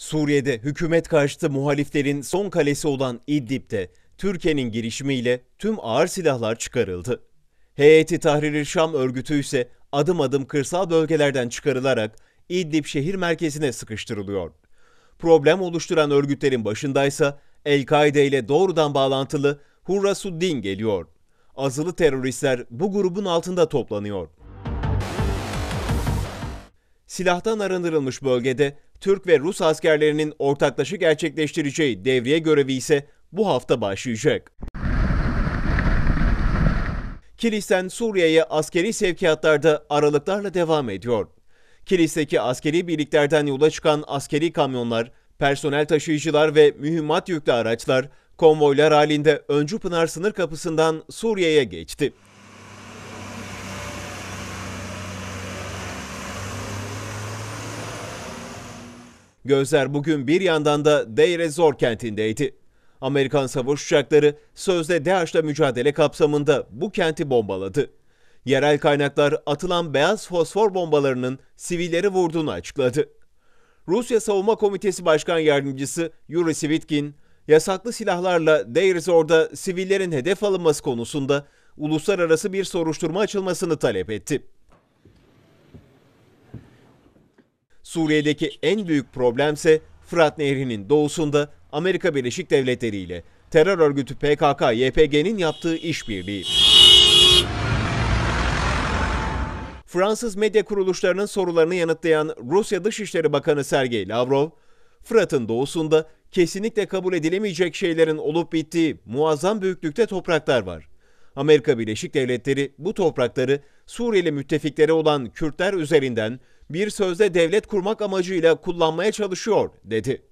Suriye'de hükümet karşıtı muhaliflerin son kalesi olan İdlib'de Türkiye'nin girişimiyle tüm ağır silahlar çıkarıldı. Heyeti Tahrir-i Şam örgütü ise adım adım kırsal bölgelerden çıkarılarak İdlib şehir merkezine sıkıştırılıyor. Problem oluşturan örgütlerin başındaysa El-Kaide ile doğrudan bağlantılı Hurra geliyor. Azılı teröristler bu grubun altında toplanıyor. Silahtan arındırılmış bölgede Türk ve Rus askerlerinin ortaklaşa gerçekleştireceği devriye görevi ise bu hafta başlayacak. Kilis'ten Suriye'ye askeri sevkiyatlarda aralıklarla devam ediyor. Kilis'teki askeri birliklerden yola çıkan askeri kamyonlar, personel taşıyıcılar ve mühimmat yüklü araçlar konvoylar halinde Öncü Pınar sınır kapısından Suriye'ye geçti. Gözler bugün bir yandan da Deir Zor kentindeydi. Amerikan savaş uçakları sözde DAEŞ'le mücadele kapsamında bu kenti bombaladı. Yerel kaynaklar atılan beyaz fosfor bombalarının sivilleri vurduğunu açıkladı. Rusya Savunma Komitesi Başkan Yardımcısı Yuri Sivitkin, yasaklı silahlarla Deir Zor'da sivillerin hedef alınması konusunda uluslararası bir soruşturma açılmasını talep etti. Suriye'deki en büyük problemse Fırat Nehri'nin doğusunda Amerika Birleşik Devletleri ile terör örgütü PKK-YPG'nin yaptığı işbirliği. Fransız medya kuruluşlarının sorularını yanıtlayan Rusya Dışişleri Bakanı Sergey Lavrov, Fırat'ın doğusunda kesinlikle kabul edilemeyecek şeylerin olup bittiği muazzam büyüklükte topraklar var. Amerika Birleşik Devletleri bu toprakları Suriyeli müttefikleri olan Kürtler üzerinden bir sözde devlet kurmak amacıyla kullanmaya çalışıyor dedi.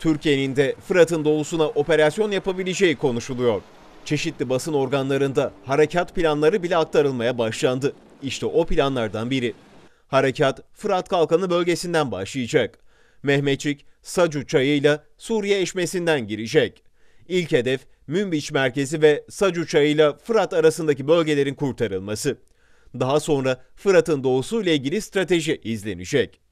Türkiye'nin de Fırat'ın doğusuna operasyon yapabileceği konuşuluyor. Çeşitli basın organlarında harekat planları bile aktarılmaya başlandı. İşte o planlardan biri. Harekat Fırat Kalkanı bölgesinden başlayacak. Mehmetçik, Sacu çayıyla Suriye eşmesinden girecek. İlk hedef Münbiç merkezi ve Sacu çayıyla Fırat arasındaki bölgelerin kurtarılması. Daha sonra Fırat'ın doğusu ile ilgili strateji izlenecek.